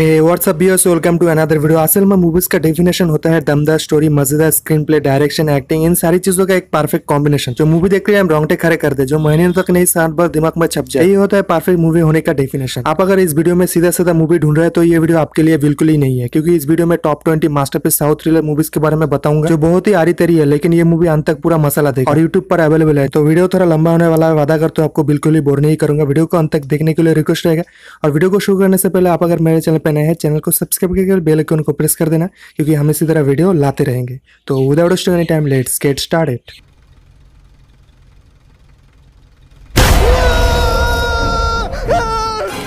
WhatsApp viewers welcome to another video असल में movies का डेफिनेशन होता है दमदार स्टोरी मजेदार स्क्रीन प्ले डायरेक्शन एक्टिंग इन सारी चीज़ों का एक परफेक्ट कॉम्बिनेशन जो मूवी देख रहे हम रोंगटे खड़े कर दे जो महीने तक नहीं सात बार दिमाग में छप जाए ये होता है परफेक्ट मूवी होने का डेफिनेशन आप अगर इस वीडियो में सीधा सीधा मूवी ढूंढ रहे हैं तो ये वीडियो आपके लिए बिल्कुल ही नहीं है क्योंकि इस वीडियो में top twenty master south thriller movies के बारे में बताऊंगा जो बहुत ही आरी तरी है लेकिन ये मूवी अंत तक पूरा मसाला देगा और यूट्यूब पर अवेलेबल है तो वीडियो थोड़ा लंबा होने वाला है वादा कर तो आपको बिल्कुल ही बोर नहीं करूंगा वीडियो को अंत तक देखने के लिए रिक्वेस्ट रहेगा और वीडियो को शुरू करने से पहले आप अगर मेरे चैनल पे नए हैं चैनल को सब्सक्राइब करके बेल आइकन को प्रेस कर देना क्योंकि हम इसी तरह वीडियो लाते रहेंगे तो without wasting any time let's get started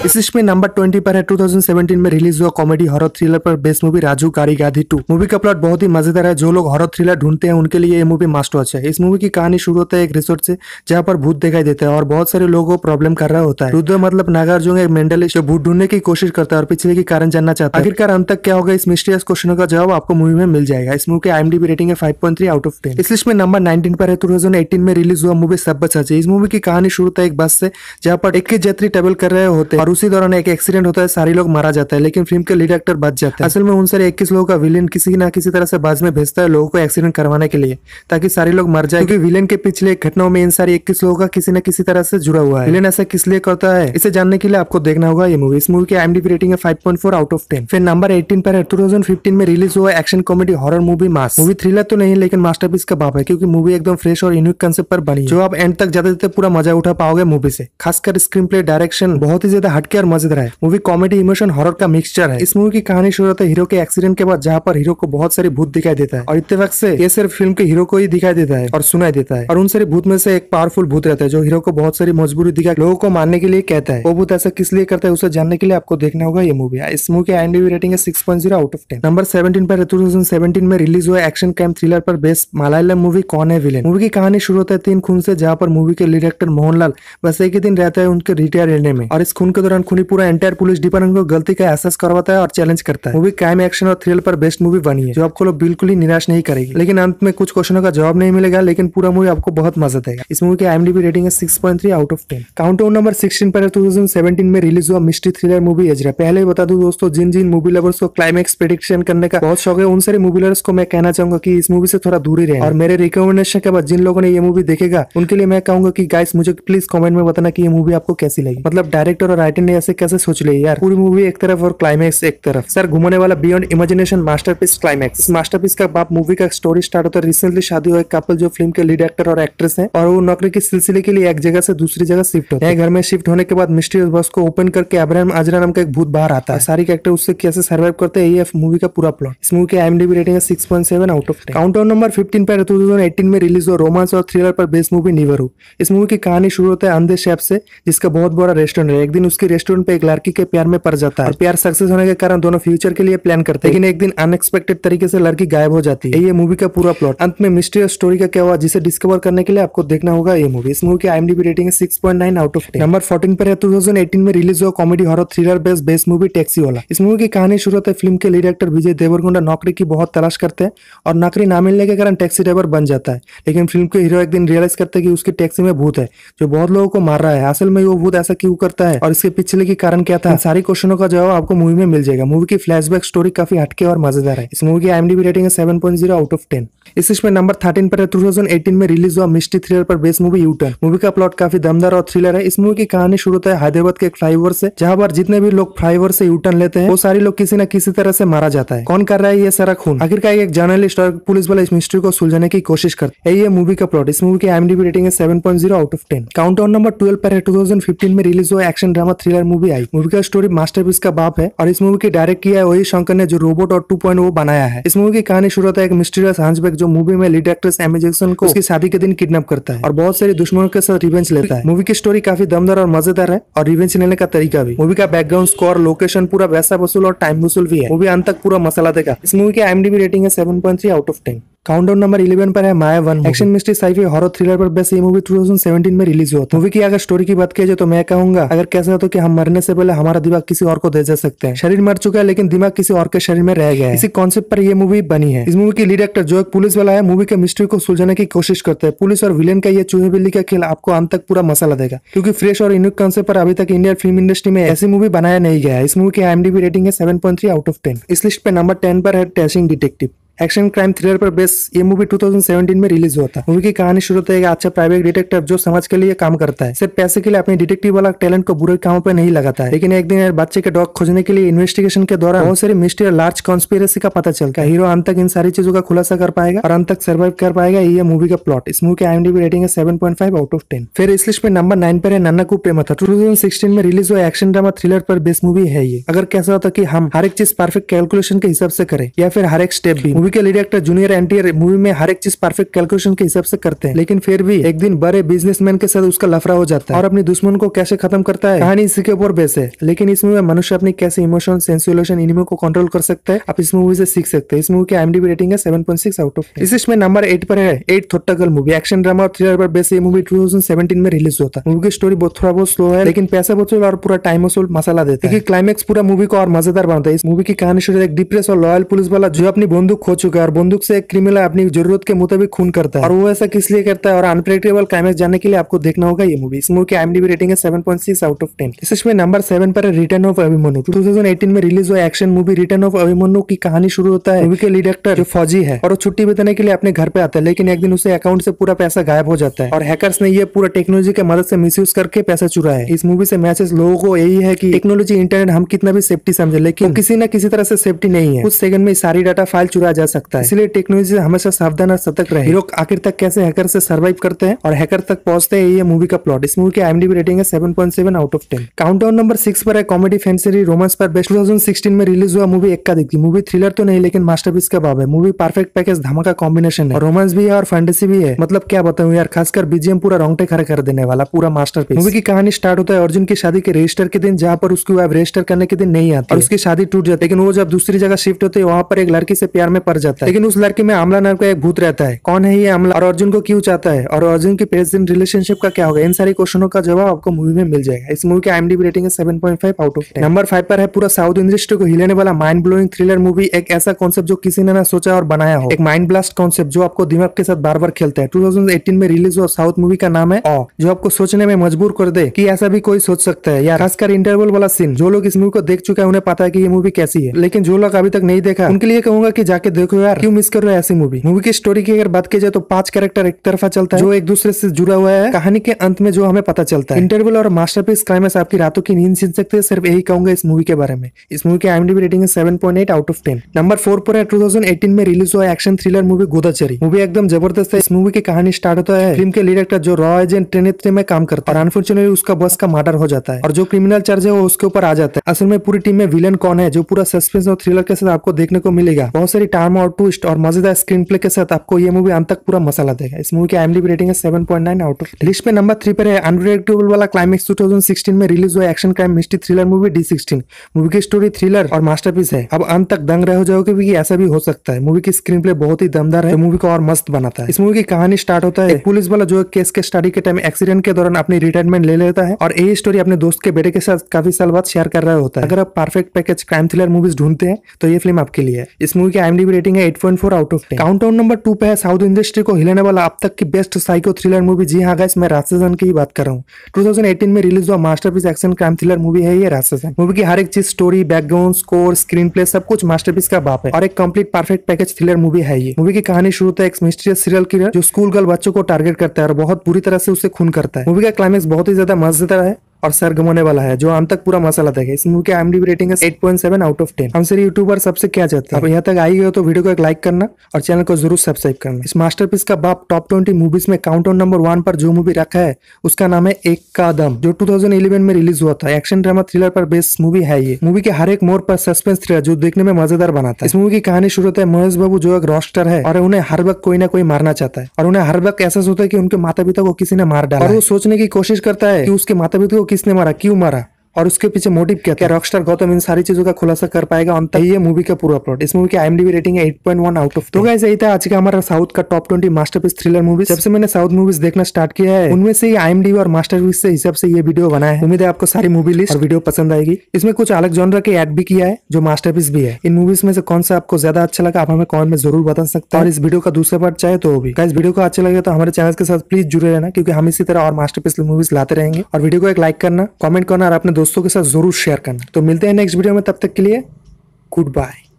इस लिस्ट में नंबर ट्वेंटी पर है 2017 में रिलीज हुआ कॉमेडी हॉरर थ्रिलर पर best movie Raju Gari Gadhi two movie का प्लॉट बहुत ही मजेदार है जो लोग हॉरर थ्रिलर ढूंढते हैं उनके लिए ये मूवी मास्ट वॉच है इस मूवी की कहानी शुरू होता है एक रिसोर्ट से जहाँ पर भूत दिखाई देता है और बहुत सारे लोगों को प्रॉब्लम कर रहा होता है रुद्र मतलब नागार्जुन एक मेंडल जो भूत ढूंढने की कोशिश करता है और पिछले के कारण जानना चाहता है आखिरकार अंत तक क्या होगा इस मिस्टीरियस क्वेश्चनों का जवाब आपको मूवी में मिल जाएगा इस मूवी की आईएमडीबी रेटिंग है थ्री आउट ऑफ टेन इस लिस्ट में नंबर नाइनटीन पर है टू में रिलीज हुआ मूवी सब बच्चा इस मूवी की कहानी शुरू होता है एक बस से जहाँ पर एक के यात्री ट्रेवल कर रहे होते हैं उसी दौरान एक एक्सीडेंट होता है सारे लोग मारा जाता है लेकिन फिल्म के लीड एक्टर बच जाते हैं असल में उन सारे इक्कीस लोगों का विलेन किसी ना किसी तरह से बाज में भेजता है लोगों को एक्सीडेंट करवाने के लिए ताकि सारे लोग मर जाए क्योंकि विलेन के पिछले घटनाओं में इन सारे इक्कीस लोगों का किसी न किसी तरह से जुड़ा हुआ है विलेन ऐसा किस लिए करता है इसे जानने के लिए आपको देखना होगा ये मूवी इस मूवी की डी रेटिंग है five point four out of ten फिर नंबर एटीन पर टू थाउजेंड फिफ्टीन में रिलीज हुआ action comedy horror movie mass movie thriller तो नहीं लेकिन मास्टर पीस का बाप है क्योंकि मूवी एकदम फ्रेश और यूनिक कंसेप्ट पर बनी जो आप एंड तक ज्यादा पूरा मजा उठा पाओगे मूवी से खासकर स्क्रीन प्ले डायरेक्शन बहुत ही ज्यादा हटके और मजेदार है मूवी कॉमेडी इमोशन हॉरर का मिक्सचर है इस मूवी की कहानी शुरू होता है हीरो के एक्सीडेंट के बाद जहाँ पर हीरो को बहुत सारी भूत दिखाई देता है और इतफाक से ये सिर्फ फिल्म के हीरो को ही दिखाई देता है और सुनाई देता है और उन सारी भूत में से एक पावरफुल भूत रहता है जो हीरो को बहुत सारी मजबूरी दिखा लोगों को मारने के लिए कहता है वो भूत ऐसा किस लिए करता है उसे जानने के लिए आपको देखना होगा ये मूवी इस मूवी की आई रेटिंग है six out of ten number seventeen पर टू में रिलीज हुआ एक्शन कैम थ्रिलर पर बेस्ट मलयालम मूवी कौन है विलेन मूवी की कहानी शुरू होता है तीन खून से जहाँ पर मूवी के डायरेक्टर मोहनलाल बस एक ही दिन रहता है उनके रिटायर लेने में और इस खून के दौरान खुनी पूरा एंटायर पुलिस डिपार्टमेंट को गलती का एहसास करवाता है और चैलेंज करता है मूवी क्राइम एक्शन और थ्रिल पर बेस्ट मूवी बनी है जो आपको लोग बिल्कुल ही निराश नहीं करेगी लेकिन अंत में कुछ क्वेश्चनों का जवाब नहीं मिलेगा लेकिन पूरा मूवी आपको बहुत मजा देगा इस मूवी की आईएमडीबी रेटिंग है six point three out of ten countdown number sixteen पर टू थाउजेंड सेवेंटीन में रिलीज हुआ मिस्ट्री थ्रिलर मूवी एजरा पहले बता दू दोस्तों जिन जिन मूवी लवर्स को क्लाइमेक्स प्रेडिक्शन करने का बहुत शौक है उन सारे मूवी लवर्स को मैं कहना चाहूंगा की इस मूवी से थोड़ा दूरी रहे और मेरे रिकमेंडेशन के बाद जिन लोगों ने ये मूवी देखेगा उनके लिए मैं कहूंगा की गाइस मुझे प्लीज कॉमेंट में बताना की ये मूवी आपको कैसी लगी मतलब डायरेक्टर और राइटर लेकिन ऐसे कैसे सोच ले यार पूरी मूवी एक तरफ और क्लाइमेक्स एक तरफ सर घूमने वाला beyond imagination masterpiece climax masterpiece का बाप मूवी का स्टोरी स्टार्ट होता है रिसेंटली शादी हुआ कपल जो फिल्म के लीड एक्टर और एक्ट्रेस है और वो नौकरी के सिलसिले के लिए एक जगह से दूसरी जगह शिफ्ट होता है घर में शिफ्ट होने के बाद मिस्ट्री बस को ओपन करके अब्राहम आजरा नाम का एक भूत बाहर आता है सारी कैरेक्टर उससे कैसे सर्वाइव करते हैं ये मूवी का पूरा प्लॉट इस मूवी की आईएमडीबी रेटिंग है six point seven out of count number fifteen पर टू थाउजेंड एटीन में रिलीज हुआ रोमांस और थ्रिलर पर बेस्ट मूवी निवरू इस मूवी की कहानी शुरू होता है अंधे शेफ से जिसका बहुत बड़ा रेस्टोरेंट है एक दिन उसकी रेस्टोरेंट पे एक लड़की के प्यार में पड़ जाता है प्यार सक्सेस होने के कारण दोनों फ्यूचर के लिए प्लान करते हैं लेकिन एक दिन अनएक्सपेक्टेड तरीके से लड़की गायब हो जाती है ये मूवी का पूरा प्लॉट अंत में मिस्ट्री और स्टोरी का क्या हुआ जिसे डिस्कवर करने के लिए आपको देखना होगा ये मूवी इस मूवी की आईएमडीबी रेटिंग है six point nine out of ten number fourteen पर है 2018 में रिलीज हुआ comedy horror thriller based based movie Taxiwaala इस मूवी की कहानी शुरू होता है फिल्म के लीड एक्टर विजय देवरगुंडा नौकरी की बहुत तलाश करते हैं और नौकरी ना मिलने के कारण टैक्सी ड्राइवर बन जाता है लेकिन फिल्म के हीरो एक दिन रियलाइज करते हैं कि उसकी टैक्सी में भूत है जो बहुत लोगों को मार रहा है असल में वो भूत ऐसा क्यों करता है और इसके पिछले के कारण क्या था हाँ। सारे क्वेश्चनों का जवाब आपको मूवी में मिल जाएगा मूवी की फ्लैशबैक स्टोरी काफी हटके और मजेदार है इस मूवी की आईएमडीबी रेटिंग है 7.0 आउट ऑफ टेन इस लिस्ट नंबर थर्टीन पर है 2018 में रिलीज हुआ मिस्ट्री थ्रिलर पर बेस मूवी यूटर्न मूवी का प्लॉट काफी दमदार और थ्रिलर है इस मूवी की कहानी शुरू होता है हैदराबाद के एक फ्लाईओवर से जहाँ पर जितने भी लोग फ्लाईओवर से यूटर्न लेते हैं वो सारे लोग किसी न किसी तरह से मारा जाता है कौन कर रहा है ये सारा खून आखिरकार एक जर्नलिस्ट और पुलिस वाला इस मिस्ट्री को सुलझाने की कोशिश करते है ये मूवी का प्लॉट इस मूवी की आईएमडीबी रेटिंग है 7.0 out of 10 countdown number twelve पर है 2015 में रिलीज हुआ action drama thriller movie I movie का स्टोरी पीस का बाप है और इस मूवी के डायरेक्ट किया है वही शंकर ने जो रोबोट और टू oh बनाया है इस मूवी की कहानी शुरू होता है एक मिस्टीरियस हंसबैक जो मूवी में लीड एक्ट्रेस एमी जैक्सन को उसकी शादी के दिन किडनैप करता है और बहुत सारे दुश्मनों के साथ रिवेंज लेता है मूवी की स्टोरी काफी दमदार और मजेदार है और रिवेंज लेने का तरीका भी मूवी का बैकग्राउंड स्कोर लोकेशन पूरा वैसा वसूल और टाइम वसूल भी है मूवी अंत तक पूरा मसाला देगा इस मूवी की आईएमडीबी रेटिंग है seven point three out of ten countdown number eleven पर है Maayavan action mystery scifi horror thriller पर बेस्ट ये मूवी 2017 में रिलीज हुआ मूवी की अगर स्टोरी की बात की जाए तो मैं कहूंगा अगर कैसा हो तो कि हम मरने से पहले हमारा दिमाग किसी और को दे जा सकते हैं शरीर मर चुका है लेकिन दिमाग किसी और के शरीर में रह गया है इसी कॉन्सेप्ट पर यह मूवी बनी है इस मूवी की लीड एक्टर जो एक पुलिस वाला है मूवी के मिस्ट्री को सुलझाने की कोशिश करते हैं पुलिस और विलन का यह चूहे बिल्ली का खेल आपको अंत तक पूरा मसाला देगा क्योंकि फ्रेश और यूनिक कॉन्सेप्ट पर अभी तक इंडियन फिल्म इंडस्ट्री में ऐसी मूवी बनाया नहीं गया है इस मूवी की आईएमडीबी रेटिंग है seven point three out of ten इस लिस्ट पे नंबर टेन पर है टेसिंग डिटेक्टिव एक्शन क्राइम थ्रिलर पर बेस ये मूवी 2017 में रिलीज हुआ था मूवी की कहानी शुरू होता है अच्छा प्राइवेट डिटेक्टिव जो समाज के लिए काम करता है सिर्फ पैसे के लिए अपने डिटेक्टिव वाला टैलेंट को बुरे कामों पर नहीं लगाता है लेकिन एक दिन बच्चे के डॉग खोजने के लिए इन्वेस्टिगेशन के दौरान बहुत सारी मिस्ट्री और लार्ज कॉन्स्पिरसी का पता चलता है हीरो अंत तक इन सारी चीजों का खुलासा कर पाएगा और अंत तक सर्वाइव कर पाएगा ये मूवी का प्लॉट इस मूवी की आई रेटिंग है seven point five out of ten फिर इस लिस्ट में नंबर नाइन पर है नन्नाकू प्रेम था टू में रिलीज हुआ एक्शन ड्रामा थ्रिलर पर बेस मूवी है ये अगर कैसा होता की हम हर एक चीज परफेक्ट कैलकुलेशन के हिसाब से करें या फिर हर एक स्टेप भी मूवी मूवी के leader actor junior NTR movie में हर एक चीज परफेक्ट कैलकुलेशन के हिसाब से करते हैं लेकिन फिर भी एक दिन बड़े बिजनेसमैन के साथ उसका लफड़ा हो जाता है और अपने दुश्मन को कैसे खत्म करता है कहानी इसी के ऊपर बेस है लेकिन इस मूवी में मनुष्य अपनी कैसे इमोशन सेंसुलेशन इनिमी को कंट्रोल कर सकते हैं आप इस मूवी से सीख सकते हैं इस मूवी की एम रेटिंग है seven point six out of इस इसमें नंबर एट पर है eight Thottakkal movie action drama और थ्रिलर पर बेस ये मूवी टू में रिलीज होता है मूवी की स्टोरी बहुत थोड़ा बहुत स्लो है लेकिन पैसा बहुत और पूरा टाइम वसूल मसाला देता है क्लाइमेक्स पूरा मूवी को और मजेदार बनाता है इस मूवी की कहानी शुरू एक डिप्रेस और लॉयल पुलिस वाला जो अपनी बंदूक हो चुका है और बंदूक से एक क्रिमिनल अपनी जरूरत के मुताबिक खून करता है और वो ऐसा किस लिए करता है और अनप्रेडिक्टेबल क्लाइमेक्स जाने के लिए आपको देखना होगा ये मूवी इस मूवी की आईएमडीबी रेटिंग है seven point six out of ten इसमें नंबर सेवन पर रिटर्न ऑफ अभिमन्यु 2018 में रिलीज हुआ action movie return of Abhimanyu की कहानी शुरू होता है मूवी के लीड एक्टर जो फौजी है और वो छुट्टी बिताने के लिए अपने घर पे आता है लेकिन एक दिन उसे अकाउंट से पूरा पैसा गायब हो जाता है और हैकर्स ने ये पूरा टेक्नोलॉजी की मदद से मिस करके पैसा चुरा है इस मूवी से मैसेज लोगों को यही है की टेक्नोलॉजी इंटरनेट हम कितना भी सेफ्टी समझे लेकिन हम्म। किसी न किसी तरह से सेफ्टी नहीं है कुछ सेकंड में सारी डाटा फाइल चुरा जा सकता है इसलिए टेक्नोलॉजी से हमेशा सावधान और सतर्क रहे लोग आखिर तक कैसे हैकर से सर्वाइव करते हैं और हैकर तक पहुंचते हैं ये मूवी का प्लॉट इस मूवी की आईएमडीबी रेटिंग है 7.7 out of 10 countdown number six पर है कॉमेडी फैन सीरी रोमांस पर बेस्ट टू में रिलीज हुआ मूवी एक का दिखती मूवी थ्रिलर तो नहीं लेकिन मास्टरपीस का बाब है मूवी परफेक्ट पैकेज धमाका कॉम्बिनेशन है रोमांस भी है और फैंटेसी भी है मतलब क्या बताऊँ यार खासकर बीजेम पूरा रोंगटे खड़े कर देने वाला पूरा मास्टर मूवी की कहानी स्टार्ट होता है अर्जुन की शादी के रजिस्टर के दिन जहाँ पर उसकी वाइफ रजिस्टर करने के दिन नहीं आती और उसकी शादी टूट जाती है लेकिन वो जब दूसरी जगह शिफ्ट होती है वहाँ पर एक लड़की से प्यार में पड़ जाता है लेकिन उस लड़के में आमला नाम का एक भूत रहता है कौन है ये आमला और अर्जुन को क्यों चाहता है और अर्जुन की पेरेंट्स इन रिलेशनशिप का क्या होगा इन सारे क्वेश्चनों का जवाब आपको मूवी में मिल जाएगा इस मूवी के आई रेटिंग है seven out of number five पर है पूरा साउथ इंडस्ट्री को हिलाने वाला माइंड ब्लोइंग थ्रिलर मूवी एक ऐसा कॉन्सेप्ट जो किसी ने ना सोचा और बनाया हो एक माइंड ब्लास्ट कॉन्सेप्ट जो आपको दिमाग के साथ बार बार खेलता है टू में रिलीज हुआ साउथ मूवी का नाम है और जो आपको सोचने में मजबूर कर दे की ऐसा भी कोई सोच सकता है या खासकर इंटरवल वाला सीन जो लोग इस मूवी को देख चुके हैं उन्हें पता है की ये मूवी कैसी है लेकिन जो लोग अभी तक नहीं देखा उनके लिए कहूंगा की जाके देखो यार क्यों मिस कर रहे ऐसी मूवी मूवी की स्टोरी की अगर बात की जाए तो पांच कैरेक्टर एक तरफा चलता है जो एक दूसरे से जुड़ा हुआ है कहानी के अंत में जो हमें पता चलता है इंटरवल और मास्टर पीस क्राइम आपकी रातों की नींद छीन सकते हैं सिर्फ यही कहूंगा इस मूवी के बारे में इस मूवी की आईडी रेटिंग है seven 7.8 out of ten number four पर है 2018 में रिलीज हुआ action thriller movie Goodachari movie एकदम जबरदस्त है इस मूवी की कहानी स्टार्ट होता है फिल्म के लीड जो रॉ एजेंट ट्रेनित्री में काम करता है और अनफॉर्चुनेटली उसका बस का मर्डर हो जाता है और जो क्रिमिनल चार्ज है वो उसके ऊपर आ जाता है असल में पूरी टीम में विलन कौन है जो पूरा सस्पेंस और थ्रिलर के साथ आपको देखने को मिलेगा बहुत सारी टार्म ड्रामा और ट्विस्ट और मजेदार स्क्रीन प्ले के साथ आपको ये मूवी अंत तक पूरा मसाला देगा इस मूवी की एम डी रेटिंग है seven point nine out of list में नंबर थ्री पर है अनप्रेडिक्टेबल वाला क्लाइमेक्स सिक्सटीन में रिलीज हुआ action crime mystery thriller movie D sixteen movie की स्टोरी थ्रिलर और मास्टरपीस है अब अंत तक दंग रह जाओगे भी ऐसा भी हो सकता है मूवी की स्क्रीन प्ले बहुत ही दमदार है मूवी को और मस्त बनाता है इस मूवी की कहानी स्टार्ट होता है पुलिस वाला जो केस के स्टडी के टाइम एक्सीडेंट के दौरान अपनी रिटायरमेंट ले लेता है और यही स्टोरी अपने दोस्त के बेटे के साथ काफी साल बाद शेयर कर रहा होता है अगर आप perfect package crime thriller movies ढूंढते हैं तो ये फिल्म आपके लिए है इस मूवी की आईएमडीबी रेटिंग है 8.4 out of 10 countdown number two पे है साउथ इंडस्ट्री को हिलाने वाला अब तक की बेस्ट साइको थ्रिलर मूवी जी हाँ गैस मैं रासेजन की ही बात कर रहा हूँ 2018 में रिलीज हुआ masterpiece action crime thriller movie है ये रासेजन मूवी की हर एक चीज story background score screenplay सब कुछ मास्टरपीस का बाप है और एक complete perfect package thriller movie है ये मूवी की कहानी शुरू था तो एक मिस्ट्रियस सीरियल किलर जो स्कूल गर्ल बच्चों को टारगेट करता है और बहुत बुरी तरह से उसे खून करता है मूवी का क्लाइमेक्स बहुत ही ज्यादा मजेदार है और सर होने वाला है जो आम तक पूरा मसाला देगा इस मूवी की I rating eight point seven out of ten हम सर यूट्यूबर सबसे क्या चाहते हैं यहाँ तक आई हो तो वीडियो को एक लाइक करना और चैनल को जरूर सब्सक्राइब करना इस पीस का बाप टॉप ट्वेंटी मूवीज में काउंट नंबर वन पर जो मूवी रखा है उसका नाम है एक का दम जो टू में रिलीज हुआ था एक्शन ड्रामा थ्रिलर पर बेस्ट मूवी है ये मूवी के हर एक मोड़ पर सस्पेंस थ्रिलर जो देखने में मजेदार बनाता है इस मूवी की कहानी शुरू होता है महेश बाबू जो एक रॉस्टर है और उन्हें हर वक्त कोई ना कोई मारना चाहता है और उन्हें हर वक्त एहसास होता है की उनके माता पिता को किसी ने मार डाला और वो सोचने की कोशिश करता है की उसके माता पिता को किसने मारा क्यों मारा और उसके पीछे मोटिव क्या क्या रॉकस्टार गौतम इन सारी चीजों का खुलासा कर पाएगा अंत ये मूवी का पूरा प्लॉट इस मूवी की आईएमडीबी रेटिंग है वन आउट ऑफ तो गाइस यही था आज का हमारा साउथ का top master masterpiece thriller movie जब से मैंने साउथ मूवीज देखना स्टार्ट किया है उनमें से आई और मास्टरपीस के हिसाब से ये वीडियो बनाया है उम्मीद है आपको सारी मूवी लिस्ट वीडियो पसंद आएगी इसमें कुछ अलग जॉनर के एड भी किया है जो मास्टरपीस भी है इन मूवीज में से कौन सा आपको ज्यादा अच्छा लगा आप हमें कॉमेंट में जरूर बता सकते हैं और इस वीडियो का दूसरा पार्ट चाहे तो भी इस वीडियो को अच्छा लगे तो हमारे चैनल के साथ प्लीज जुड़े रहना क्योंकि हम इसी तरह और मास्टरपीस मूवीज लाते रहेंगे और वीडियो को एक लाइक करना कॉमेंट करना और अपने दोस्तों के साथ ज़रूर शेयर करना तो मिलते हैं नेक्स्ट वीडियो में तब तक के लिए गुड बाय